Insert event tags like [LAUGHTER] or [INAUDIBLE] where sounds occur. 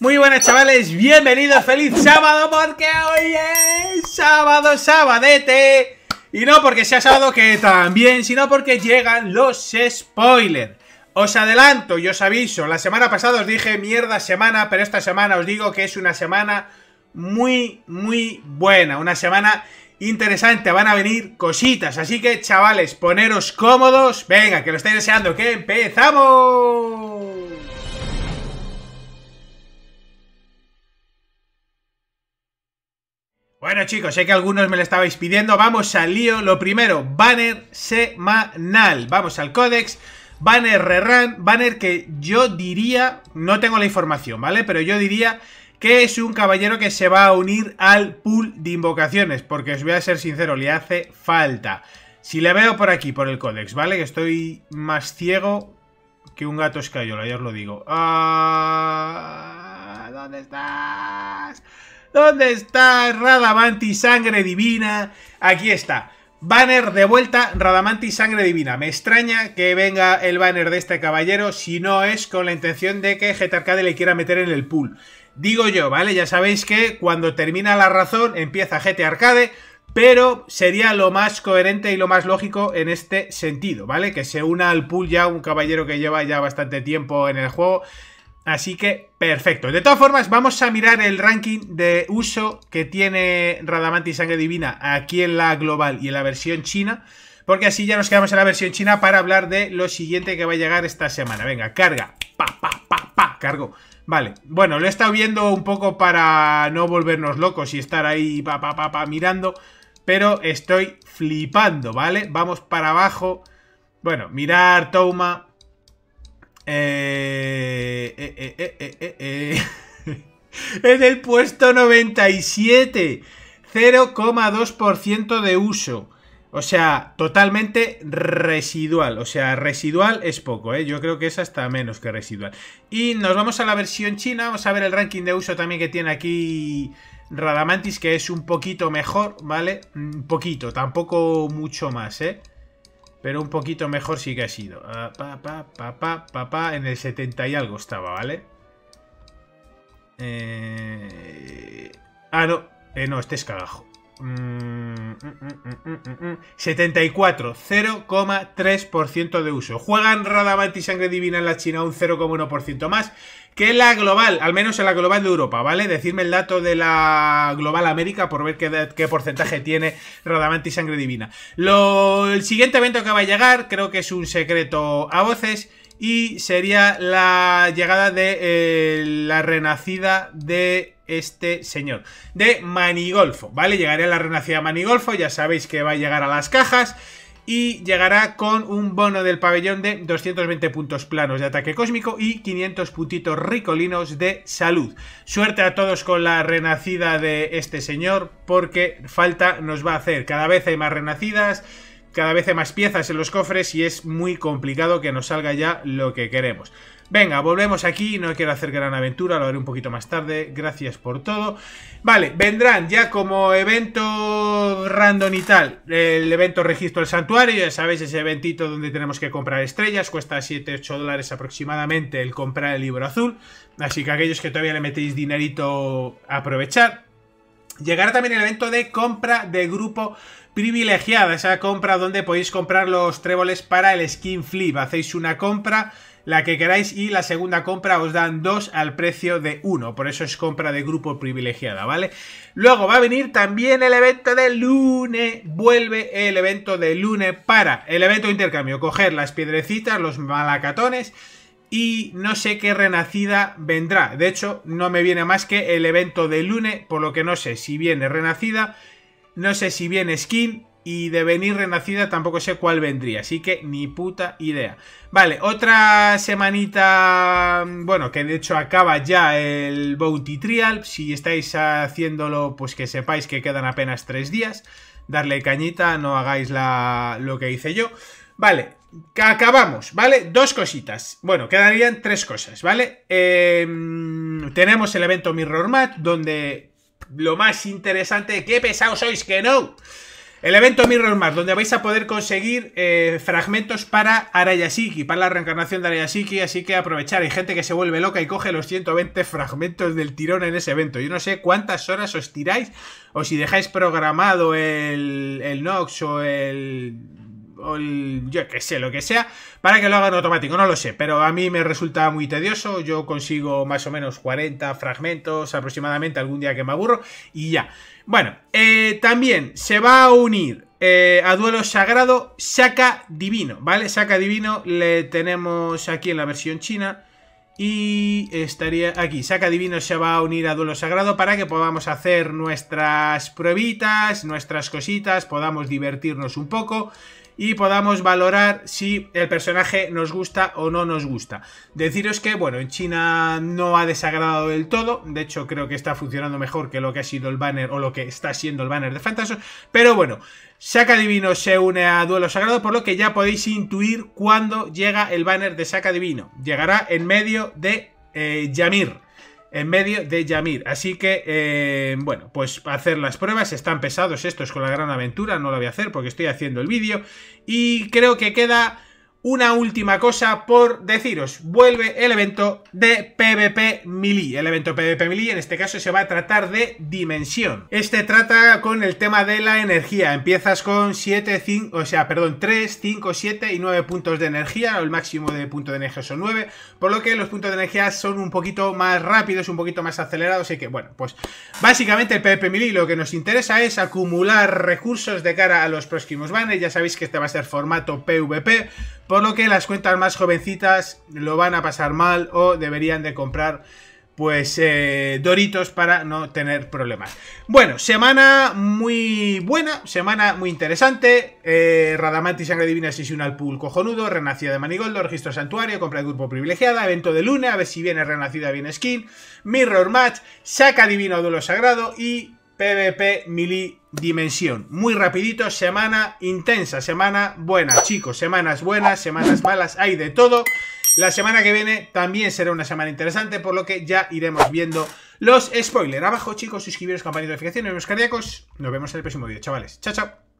Muy buenas chavales, bienvenidos, feliz sábado porque hoy es sábado, sabadete Y no porque sea sábado que también, sino porque llegan los spoilers Os adelanto y os aviso, la semana pasada os dije mierda semana, pero esta semana os digo que es una semana muy, muy buena Una semana interesante, van a venir cositas, así que chavales, poneros cómodos Venga, que lo estáis deseando, que empezamos Bueno chicos, sé que algunos me lo estabais pidiendo, vamos al lío. Lo primero, banner semanal. Vamos al códex, banner rerun, banner que yo diría, no tengo la información, ¿vale? Pero yo diría que es un caballero que se va a unir al pool de invocaciones, porque os voy a ser sincero, le hace falta. Si le veo por aquí, por el códex, ¿vale? Que estoy más ciego que un gato escayola, ya os lo digo. Ah, ¿Dónde estás? ¿Dónde está Radamanti Sangre Divina? Aquí está. Banner de vuelta, Radamanti Sangre Divina. Me extraña que venga el banner de este caballero si no es con la intención de que Arcade le quiera meter en el pool. Digo yo, ¿vale? Ya sabéis que cuando termina la razón empieza GT Arcade, pero sería lo más coherente y lo más lógico en este sentido, ¿vale? Que se una al pool ya un caballero que lleva ya bastante tiempo en el juego Así que perfecto. De todas formas, vamos a mirar el ranking de uso que tiene Radamanti Sangre Divina aquí en la global y en la versión china. Porque así ya nos quedamos en la versión china para hablar de lo siguiente que va a llegar esta semana. Venga, carga. Pa, pa, pa, pa. Cargo. Vale, bueno, lo he estado viendo un poco para no volvernos locos y estar ahí pa, pa, pa, pa, mirando, pero estoy flipando, ¿vale? Vamos para abajo. Bueno, mirar toma en eh, eh, eh, [LAUGHS] el puesto 97, 0,2% de uso. O sea, totalmente residual. O sea, residual es poco, ¿eh? Yo creo que es hasta menos que residual. Y nos vamos a la versión china. Vamos a ver el ranking de uso también que tiene aquí Radamantis, que es un poquito mejor, ¿vale? Un mm, poquito, tampoco mucho más, ¿eh? Pero un poquito mejor sí que ha sido. Ah, pa, pa, en el 70 y algo estaba, ¿vale? Eh, ah, no. Eh, no, este es cagajo. 74, mm, 0,3% mm, mm, de uso. Juegan Radamant y Sangre Divina en la China un 0,1% más que la global, al menos en la global de Europa, ¿vale? Decidme el dato de la global América por ver qué, porcentaje [LAUGHS] tiene Radamante y Sangre Divina. el siguiente evento que va a llegar, creo que es un secreto a voces. Y sería la llegada de eh, la renacida de este señor, de Manigolfo, ¿vale? Llegaría la renacida Manigolfo, ya sabéis que va a llegar a las cajas y llegará con un bono del pabellón de 220 puntos planos de ataque cósmico y 500 puntitos ricolinos de salud. Suerte a todos con la renacida de este señor porque falta nos va a hacer. Cada vez hay más renacidas cada vez hay más piezas en los cofres y es muy complicado que nos salga ya lo que queremos. Venga, volvemos aquí, no quiero hacer gran aventura, lo haré un poquito más tarde, gracias por todo. Vale, vendrán ya como evento random y tal, el evento registro del santuario, ya sabéis, ese eventito donde tenemos que comprar estrellas, cuesta 7-8 dólares aproximadamente el comprar el libro azul, así que aquellos que todavía le metéis dinerito, aprovechar Llegará también el evento de compra de grupo privilegiada, esa compra donde podéis comprar los tréboles para el skin flip. Hacéis una compra, la que queráis, y la segunda compra os dan dos al precio de uno. Por eso es compra de grupo privilegiada, ¿vale? Luego va a venir también el evento de lunes. Vuelve el evento de lunes para el evento de intercambio. Coger las piedrecitas, los malacatones y no sé qué renacida vendrá. De hecho, no me viene más que el evento de lunes, por lo que no sé si viene renacida, no sé si viene skin y de venir renacida tampoco sé cuál vendría, así que ni puta idea. Vale, otra semanita, bueno, que de hecho acaba ya el Bounty Trial, si estáis haciéndolo, pues que sepáis que quedan apenas tres días, darle cañita, no hagáis lo que hice yo. Vale, acabamos, ¿vale? Dos cositas. Bueno, quedarían tres cosas, ¿vale? Em, tenemos el evento Mirror Match, donde lo más interesante... ¡Qué pesados sois que no! El evento Mirror Match, donde vais a poder conseguir eh, fragmentos para Arayashiki, para la reencarnación de Arayasiki, así que aprovechar. Hay gente que se vuelve loca y coge los 120 fragmentos del tirón en ese evento. Yo no sé cuántas horas os tiráis o si dejáis programado el, el Nox o el el, yo que sé, lo que sea, para que lo hagan automático, no lo sé, pero a mí me resulta muy tedioso, yo consigo más o menos 40 fragmentos aproximadamente algún día que me aburro y ya. Bueno, eh, también se va a unir eh, a duelo sagrado Saca Divino, ¿vale? Saca Divino le tenemos aquí en la versión china. Y estaría aquí, Saca Divino se va a unir a Duelo Sagrado para que podamos hacer nuestras pruebitas, nuestras cositas, podamos divertirnos un poco y podamos valorar si el personaje nos gusta o no nos gusta. Deciros que, bueno, en China no ha desagradado del todo, de hecho creo que está funcionando mejor que lo que ha sido el banner o lo que está siendo el banner de fantasos pero bueno, Saca Divino se une a Duelo Sagrado, por lo que ya podéis intuir cuándo llega el banner de Saca Divino. Llegará en medio de eh, Yamir. En medio de Yamir. Así que, eh, bueno, pues hacer las pruebas. Están pesados estos con la gran aventura. No lo voy a hacer porque estoy haciendo el vídeo. Y creo que queda una última cosa por deciros. Vuelve el evento de PvP Melee. El evento PvP Melee en este caso se va a tratar de dimensión. Este trata con el tema de la energía. Empiezas con 7, 5, o sea, perdón, 3, 5, 7 y 9 puntos de energía. El máximo de puntos de energía son 9. Por lo que los puntos de energía son un poquito más rápidos, un poquito más acelerados. Así que, bueno, pues básicamente el PvP Melee lo que nos interesa es acumular recursos de cara a los próximos banners. Ya sabéis que este va a ser formato PvP por lo que las cuentas más jovencitas lo van a pasar mal o deberían de comprar pues eh, doritos para no tener problemas. Bueno, semana muy buena, semana muy interesante. Eh, Radamanti, Sangre Divina, Sesión al Pool Cojonudo, Renacida de Manigoldo, Registro Santuario, Compra de Grupo Privilegiada, Evento de Luna, a ver si viene Renacida, bien Skin, Mirror Match, Saca Divino Duelo Sagrado y PvP Mili Dimensión. Muy rapidito, semana intensa, semana buena, chicos. Semanas buenas, semanas malas, hay de todo. La semana que viene también será una semana interesante, por lo que ya iremos viendo los spoilers. Abajo, chicos, suscribiros, campanita de notificaciones, los cardíacos. Nos vemos en el próximo vídeo, chavales. Chao, chao.